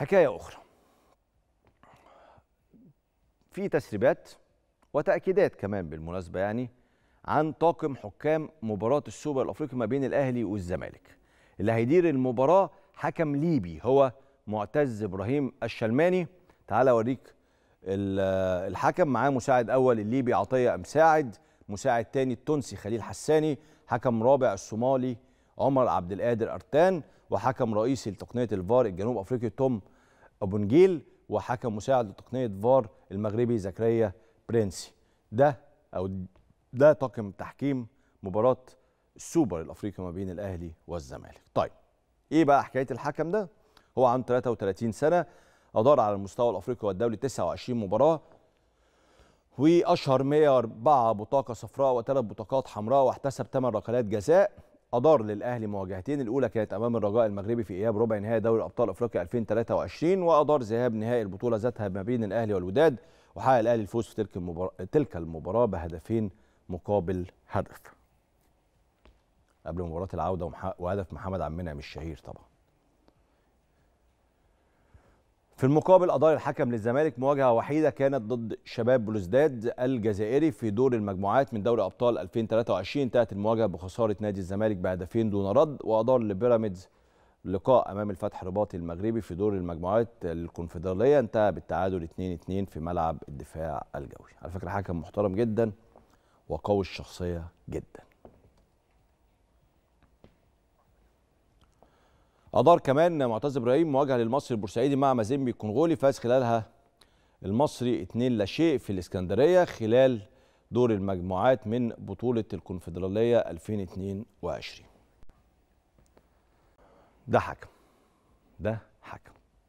حكاية أخرى في تسريبات وتأكيدات كمان بالمناسبة يعني عن طاقم حكام مباراة السوبر الأفريقي ما بين الأهلي والزمالك اللي هيدير المباراة حكم ليبي هو معتز إبراهيم الشلماني تعال أوريك الحكم معاه مساعد أول الليبي عطية مساعد مساعد تاني التونسي خليل حساني حكم رابع الصومالي عمر عبد القادر أرتان وحكم رئيسي لتقنية الفار الجنوب أفريقي توم ابونجيل وحكم مساعد لتقنية فار المغربي زكريا برينسي ده أو ده طاقم تحكيم مباراة السوبر الأفريقي ما بين الأهلي والزمالك طيب إيه بقى حكاية الحكم ده؟ هو عنده 33 سنة أدار على المستوى الأفريقي والدولي 29 مباراة واشهر 104 بطاقه صفراء وثلاث بطاقات حمراء واحتسب ثمان ركلات جزاء أدار للأهلي مواجهتين الأولى كانت أمام الرجاء المغربي في إياب ربع نهائي دوري أبطال أفريقيا 2023 وأدار ذهاب نهائي البطولة ذاتها ما بين الأهلي والوداد وحقق الأهلي الفوز في تلك المباراة, تلك المباراة بهدفين مقابل هدف قبل مباراة العودة وهدف محمد عمنا مش الشهير طبعا في المقابل أدار الحكم للزمالك مواجهة وحيدة كانت ضد شباب بلوزداد الجزائري في دور المجموعات من دوري أبطال 2023 انتهت المواجهة بخسارة نادي الزمالك بهدفين دون رد وأدار لبيراميدز لقاء أمام الفتح الرباطي المغربي في دور المجموعات الكونفدرالية انتهى بالتعادل 2-2 في ملعب الدفاع الجوي على فكرة حكم محترم جدا وقوي الشخصية جدا أدار كمان معتز إبراهيم مواجهة للمصري البورسعيدي مع مازيمبي الكونغولي فاز خلالها المصري 2 لا شيء في الإسكندرية خلال دور المجموعات من بطولة الكونفدرالية 2022 ده حكم ده حكم